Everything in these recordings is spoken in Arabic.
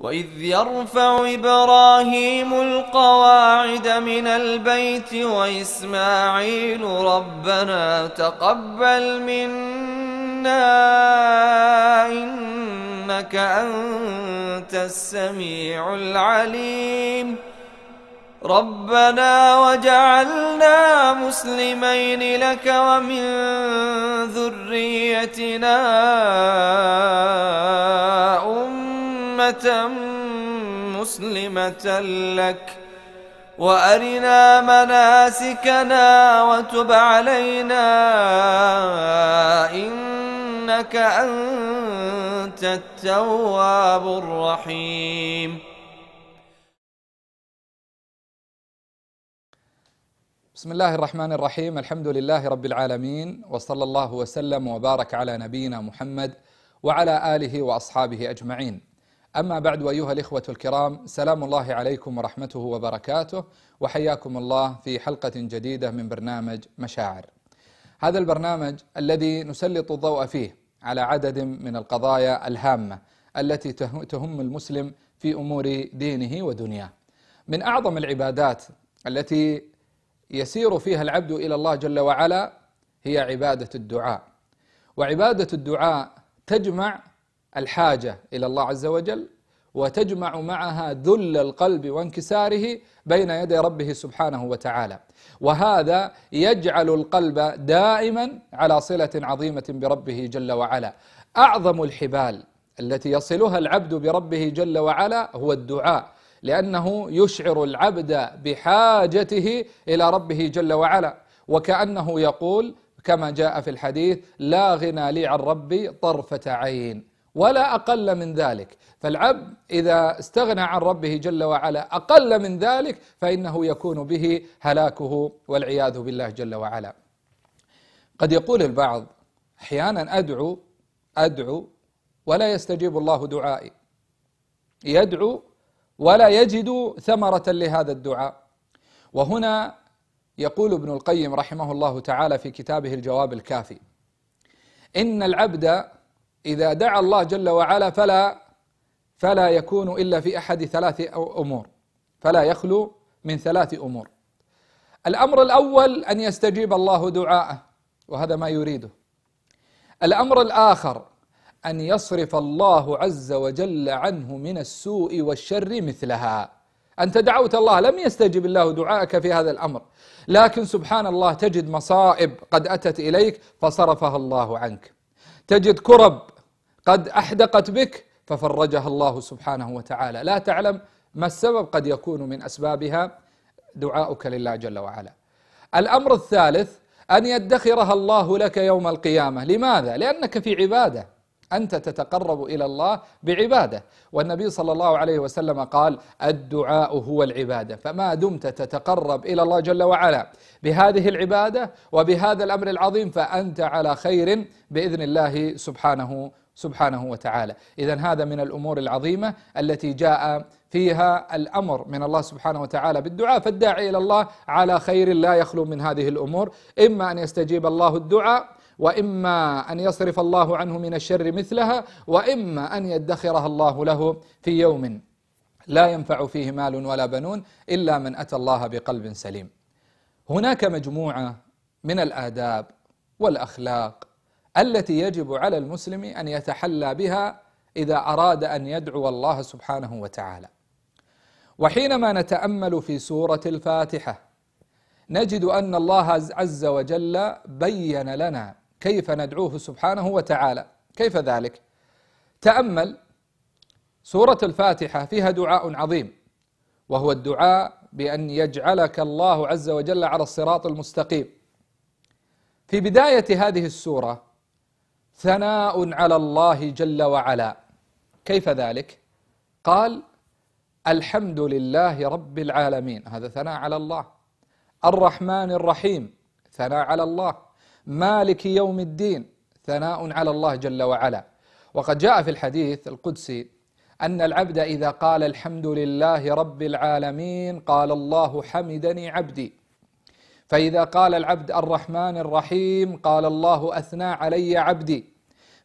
وإذ يرفع إبراهيم القواعد من البيت وإسماعيل ربنا تقبل منا إنك أنت السميع العليم ربنا وجعلنا مسلمين لك ومن ذريتنا مسلمة لك وأرنا مناسكنا وتب علينا إنك أنت التواب الرحيم بسم الله الرحمن الرحيم الحمد لله رب العالمين وصلى الله وسلم وبارك على نبينا محمد وعلى آله وأصحابه أجمعين أما بعد أيها الإخوة الكرام سلام الله عليكم ورحمته وبركاته وحياكم الله في حلقة جديدة من برنامج مشاعر. هذا البرنامج الذي نسلط الضوء فيه على عدد من القضايا الهامة التي تهم المسلم في أمور دينه ودنياه. من أعظم العبادات التي يسير فيها العبد إلى الله جل وعلا هي عبادة الدعاء. وعبادة الدعاء تجمع الحاجة إلى الله عز وجل وتجمع معها ذل القلب وانكساره بين يدي ربه سبحانه وتعالى وهذا يجعل القلب دائما على صله عظيمه بربه جل وعلا اعظم الحبال التي يصلها العبد بربه جل وعلا هو الدعاء لانه يشعر العبد بحاجته الى ربه جل وعلا وكانه يقول كما جاء في الحديث لا غنى لي عن ربي طرفه عين ولا اقل من ذلك فالعبد اذا استغنى عن ربه جل وعلا اقل من ذلك فانه يكون به هلاكه والعياذ بالله جل وعلا قد يقول البعض احيانا ادعو ادعو ولا يستجيب الله دعائي يدعو ولا يجد ثمره لهذا الدعاء وهنا يقول ابن القيم رحمه الله تعالى في كتابه الجواب الكافي ان العبد إذا دعا الله جل وعلا فلا فلا يكون إلا في أحد ثلاث أمور فلا يخلو من ثلاث أمور الأمر الأول أن يستجيب الله دعاءه وهذا ما يريده الأمر الآخر أن يصرف الله عز وجل عنه من السوء والشر مثلها أنت دعوت الله لم يستجب الله دعاءك في هذا الأمر لكن سبحان الله تجد مصائب قد أتت إليك فصرفها الله عنك تجد كرب قد احدقت بك ففرجها الله سبحانه وتعالى لا تعلم ما السبب قد يكون من اسبابها دعاؤك لله جل وعلا الامر الثالث ان يدخرها الله لك يوم القيامه لماذا لانك في عباده أنت تتقرب إلى الله بعبادة والنبي صلى الله عليه وسلم قال الدعاء هو العبادة فما دمت تتقرب إلى الله جل وعلا بهذه العبادة وبهذا الأمر العظيم فأنت على خير بإذن الله سبحانه سبحانه وتعالى إذا هذا من الأمور العظيمة التي جاء فيها الامر من الله سبحانه وتعالى بالدعاء فالداعي الى الله على خير لا يخلو من هذه الامور اما ان يستجيب الله الدعاء وإما أن يصرف الله عنه من الشر مثلها وإما أن يدخرها الله له في يوم لا ينفع فيه مال ولا بنون إلا من أتى الله بقلب سليم هناك مجموعة من الآداب والأخلاق التي يجب على المسلم أن يتحلى بها إذا أراد أن يدعو الله سبحانه وتعالى وحينما نتأمل في سورة الفاتحة نجد أن الله عز وجل بين لنا كيف ندعوه سبحانه وتعالى كيف ذلك تامل سوره الفاتحه فيها دعاء عظيم وهو الدعاء بان يجعلك الله عز وجل على الصراط المستقيم في بدايه هذه السوره ثناء على الله جل وعلا كيف ذلك قال الحمد لله رب العالمين هذا ثناء على الله الرحمن الرحيم ثناء على الله مالك يوم الدين ثناء على الله جل وعلا وقد جاء في الحديث القدسي أن العبد إذا قال الحمد لله رب العالمين قال الله حمدني عبدي فإذا قال العبد الرحمن الرحيم قال الله أثنى علي عبدي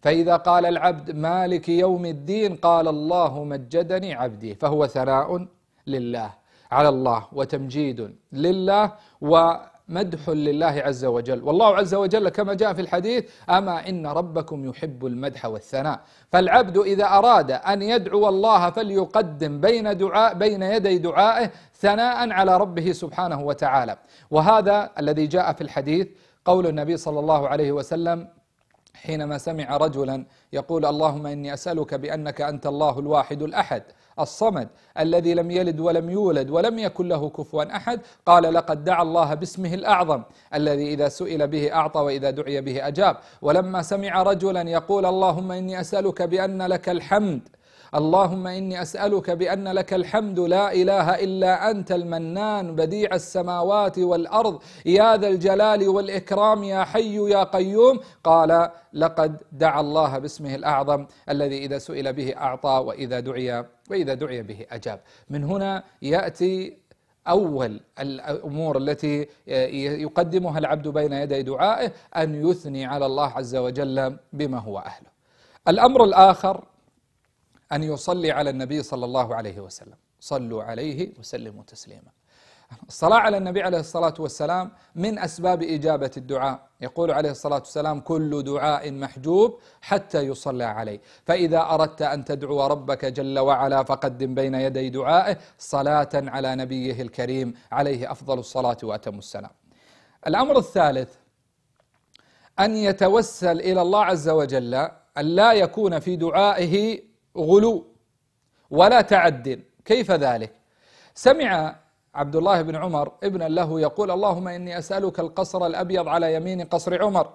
فإذا قال العبد مالك يوم الدين قال الله مجدني عبدي فهو ثناء لله على الله وتمجيد لله و مدح لله عز وجل والله عز وجل كما جاء في الحديث أما إن ربكم يحب المدح والثناء فالعبد إذا أراد أن يدعو الله فليقدم بين دعاء بين يدي دعائه ثناء على ربه سبحانه وتعالى وهذا الذي جاء في الحديث قول النبي صلى الله عليه وسلم حينما سمع رجلا يقول اللهم إني أسألك بأنك أنت الله الواحد الأحد الصمد الذي لم يلد ولم يولد ولم يكن له كفوا أحد قال لقد دعا الله باسمه الأعظم الذي إذا سئل به أعطى وإذا دعي به أجاب ولما سمع رجلا يقول اللهم إني أسألك بأن لك الحمد اللهم إني أسألك بأن لك الحمد لا إله إلا أنت المنان بديع السماوات والأرض يا ذا الجلال والإكرام يا حي يا قيوم قال لقد دعا الله باسمه الأعظم الذي إذا سئل به أعطى وإذا دعي وإذا دعي به أجاب من هنا يأتي أول الأمور التي يقدمها العبد بين يدي دعائه أن يثني على الله عز وجل بما هو أهله الأمر الآخر أن يصلي على النبي صلى الله عليه وسلم صلوا عليه وسلموا تسليما الصلاة على النبي عليه الصلاة والسلام من أسباب إجابة الدعاء يقول عليه الصلاة والسلام كل دعاء محجوب حتى يصلى عليه فإذا أردت أن تدعو ربك جل وعلا فقدم بين يدي دعائه صلاة على نبيه الكريم عليه أفضل الصلاة وأتم السلام الأمر الثالث أن يتوسل إلى الله عز وجل أن لا يكون في دعائه غلو ولا تعد كيف ذلك سمع عبد الله بن عمر ابنا له يقول اللهم إني أسألك القصر الأبيض على يمين قصر عمر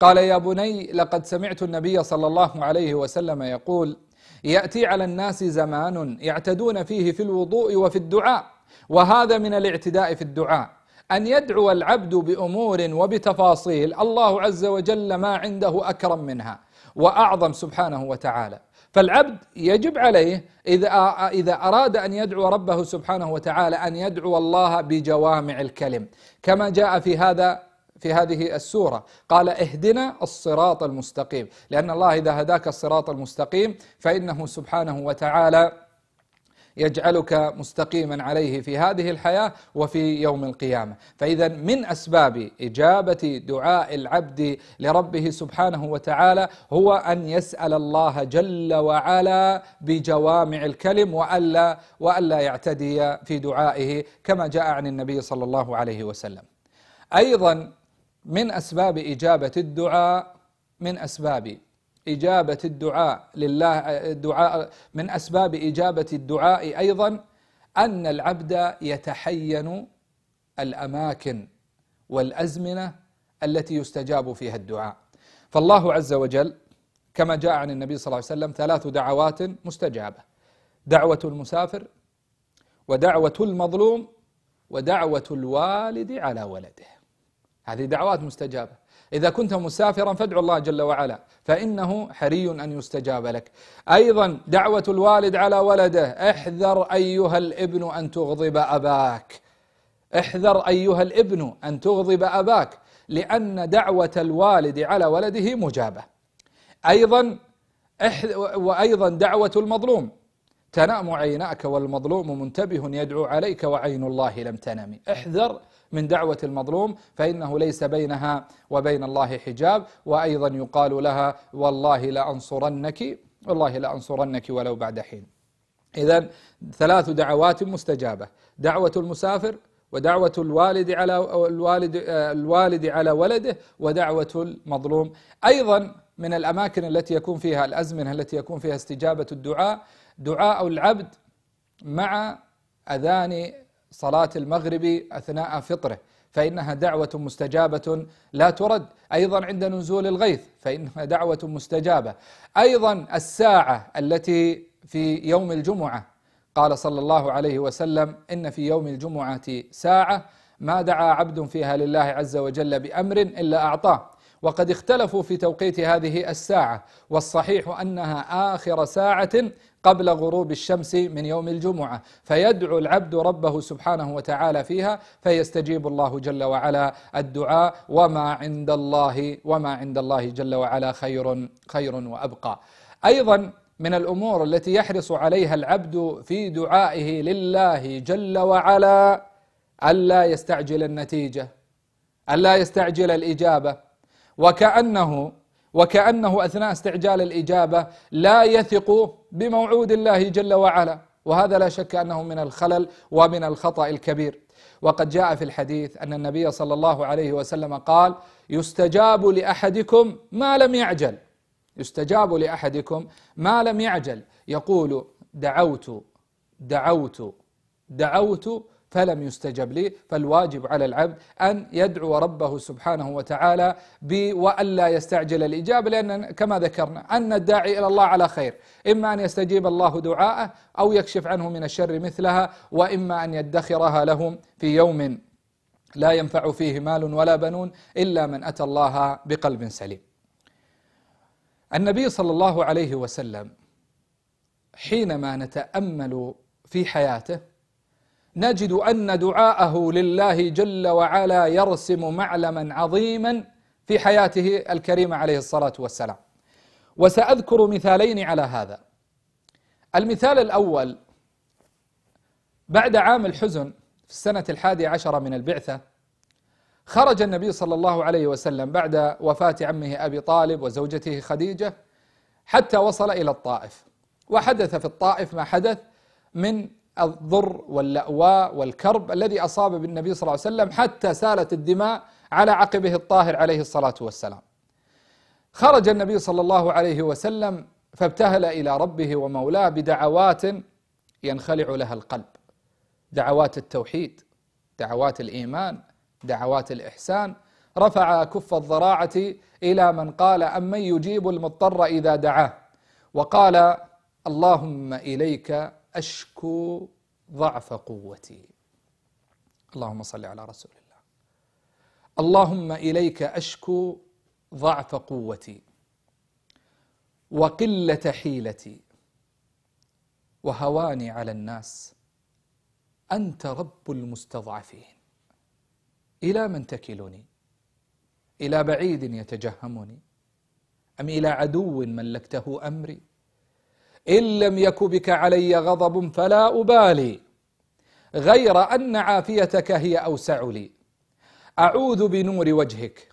قال يا بني لقد سمعت النبي صلى الله عليه وسلم يقول يأتي على الناس زمان يعتدون فيه في الوضوء وفي الدعاء وهذا من الاعتداء في الدعاء أن يدعو العبد بأمور وبتفاصيل الله عز وجل ما عنده أكرم منها وأعظم سبحانه وتعالى فالعبد يجب عليه إذا إذا أراد أن يدعو ربه سبحانه وتعالى أن يدعو الله بجوامع الكلم كما جاء في هذا في هذه السورة قال اهدنا الصراط المستقيم لأن الله إذا هداك الصراط المستقيم فإنه سبحانه وتعالى يجعلك مستقيما عليه في هذه الحياه وفي يوم القيامه، فاذا من اسباب اجابه دعاء العبد لربه سبحانه وتعالى هو ان يسال الله جل وعلا بجوامع الكلم والا والا يعتدي في دعائه كما جاء عن النبي صلى الله عليه وسلم. ايضا من اسباب اجابه الدعاء من اسباب إجابة الدعاء لله الدعاء من أسباب إجابة الدعاء أيضا أن العبد يتحين الأماكن والأزمنة التي يستجاب فيها الدعاء فالله عز وجل كما جاء عن النبي صلى الله عليه وسلم ثلاث دعوات مستجابة دعوة المسافر ودعوة المظلوم ودعوة الوالد على ولده هذه دعوات مستجابة إذا كنت مسافرا فادعو الله جل وعلا فإنه حري أن يستجاب لك أيضا دعوة الوالد على ولده احذر أيها الابن أن تغضب أباك احذر أيها الابن أن تغضب أباك لأن دعوة الوالد على ولده مجابة أيضا وأيضا دعوة المظلوم تنام عيناك والمظلوم منتبه يدعو عليك وعين الله لم تنم احذر من دعوة المظلوم فإنه ليس بينها وبين الله حجاب وأيضا يقال لها والله لأنصرنك والله لأنصرنك ولو بعد حين إذا ثلاث دعوات مستجابة دعوة المسافر ودعوة الوالد على الوالد الوالد على ولده ودعوة المظلوم أيضا من الأماكن التي يكون فيها الأزمنة التي يكون فيها استجابة الدعاء دعاء العبد مع أذان صلاة المغرب أثناء فطره فإنها دعوة مستجابة لا ترد أيضا عند نزول الغيث فإنها دعوة مستجابة أيضا الساعة التي في يوم الجمعة قال صلى الله عليه وسلم إن في يوم الجمعة ساعة ما دعا عبد فيها لله عز وجل بأمر إلا أعطاه وقد اختلفوا في توقيت هذه الساعة والصحيح أنها آخر ساعة قبل غروب الشمس من يوم الجمعة فيدعو العبد ربه سبحانه وتعالى فيها فيستجيب الله جل وعلا الدعاء وما عند الله وما عند الله جل وعلا خير خير وأبقى أيضا من الأمور التي يحرص عليها العبد في دعائه لله جل وعلا ألا يستعجل النتيجة ألا يستعجل الإجابة وكأنه وكأنه أثناء استعجال الإجابة لا يثق بموعود الله جل وعلا وهذا لا شك أنه من الخلل ومن الخطأ الكبير وقد جاء في الحديث أن النبي صلى الله عليه وسلم قال يستجاب لأحدكم ما لم يعجل يستجاب لأحدكم ما لم يعجل يقول دعوت دعوت دعوت فلم يستجب لي فالواجب على العبد أن يدعو ربه سبحانه وتعالى وأن لا يستعجل الإجابة لأن كما ذكرنا أن الداعي إلى الله على خير إما أن يستجيب الله دعاءه أو يكشف عنه من الشر مثلها وإما أن يدخرها لهم في يوم لا ينفع فيه مال ولا بنون إلا من أتى الله بقلب سليم النبي صلى الله عليه وسلم حينما نتأمل في حياته نجد أن دعاءه لله جل وعلا يرسم معلما عظيما في حياته الكريمة عليه الصلاة والسلام وسأذكر مثالين على هذا المثال الأول بعد عام الحزن في السنة الحادية عشرة من البعثة خرج النبي صلى الله عليه وسلم بعد وفاة عمه أبي طالب وزوجته خديجة حتى وصل إلى الطائف وحدث في الطائف ما حدث من الضر واللأواء والكرب الذي أصاب بالنبي صلى الله عليه وسلم حتى سالت الدماء على عقبه الطاهر عليه الصلاة والسلام خرج النبي صلى الله عليه وسلم فابتهل إلى ربه ومولاه بدعوات ينخلع لها القلب دعوات التوحيد دعوات الإيمان دعوات الإحسان رفع كف الضراعة إلى من قال أمن يجيب المضطر إذا دعاه وقال اللهم إليك أشكو ضعف قوتي اللهم صل على رسول الله اللهم إليك أشكو ضعف قوتي وقلة حيلتي وهواني على الناس أنت رب المستضعفين إلى من تكلني إلى بعيد يتجهمني أم إلى عدو ملكته أمري إن لم يك بك علي غضب فلا أبالي غير أن عافيتك هي أوسع لي أعوذ بنور وجهك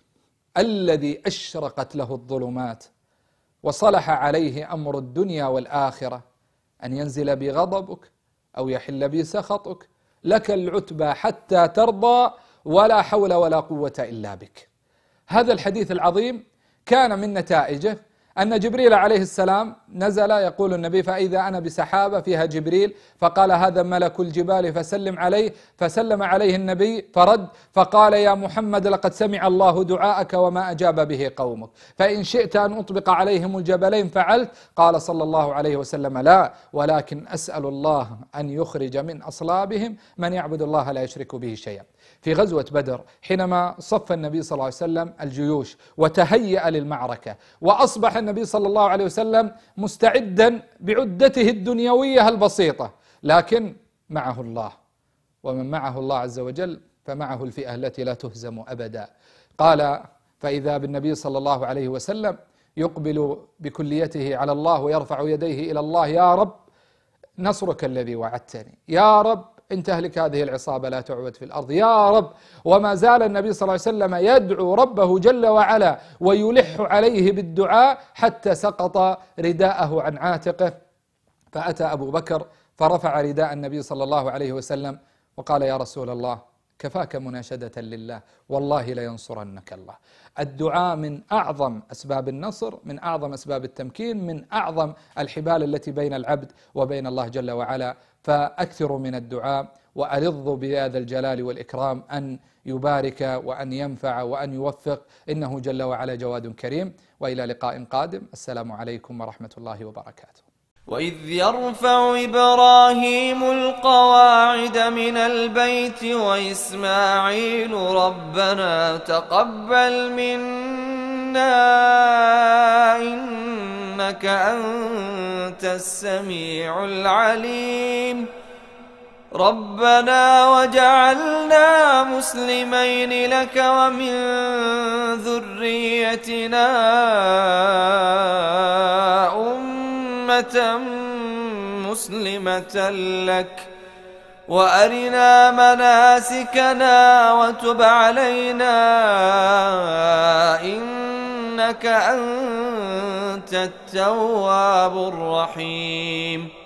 الذي أشرقت له الظلمات وصلح عليه أمر الدنيا والآخرة أن ينزل بي غضبك أو يحل بي سخطك لك العتبى حتى ترضى ولا حول ولا قوة إلا بك هذا الحديث العظيم كان من نتائجه أن جبريل عليه السلام نزل يقول النبي فإذا أنا بسحابة فيها جبريل فقال هذا ملك الجبال فسلم عليه فسلم عليه النبي فرد فقال يا محمد لقد سمع الله دعاءك وما أجاب به قومك فإن شئت أن أطبق عليهم الجبلين فعلت قال صلى الله عليه وسلم لا ولكن أسأل الله أن يخرج من أصلابهم من يعبد الله لا يشرك به شيئا في غزوة بدر حينما صف النبي صلى الله عليه وسلم الجيوش وتهيأ للمعركة وأصبح النبي صلى الله عليه وسلم مستعدا بعدته الدنيوية البسيطة لكن معه الله ومن معه الله عز وجل فمعه الفئة التي لا تهزم أبدا قال فإذا بالنبي صلى الله عليه وسلم يقبل بكليته على الله ويرفع يديه إلى الله يا رب نصرك الذي وعدتني يا رب إن تهلك هذه العصابة لا تعود في الأرض يا رب وما زال النبي صلى الله عليه وسلم يدعو ربه جل وعلا ويلح عليه بالدعاء حتى سقط رداءه عن عاتقه فأتى أبو بكر فرفع رداء النبي صلى الله عليه وسلم وقال يا رسول الله كفاك مناشدة لله والله لينصرنك الله الدعاء من أعظم أسباب النصر من أعظم أسباب التمكين من أعظم الحبال التي بين العبد وبين الله جل وعلا فأكثروا من الدعاء وألظوا بهذا الجلال والإكرام أن يبارك وأن ينفع وأن يوفق إنه جل وعلا جواد كريم وإلى لقاء قادم السلام عليكم ورحمة الله وبركاته وإذ يرفع إبراهيم القواعد من البيت وإسماعيل ربنا تقبل منا إنك أنت السميع العليم ربنا وجعلنا مسلمين لك ومن ذريتنا أمة أمة مسلمة لك وأرنا مناسكنا وتب علينا إنك أنت التواب الرحيم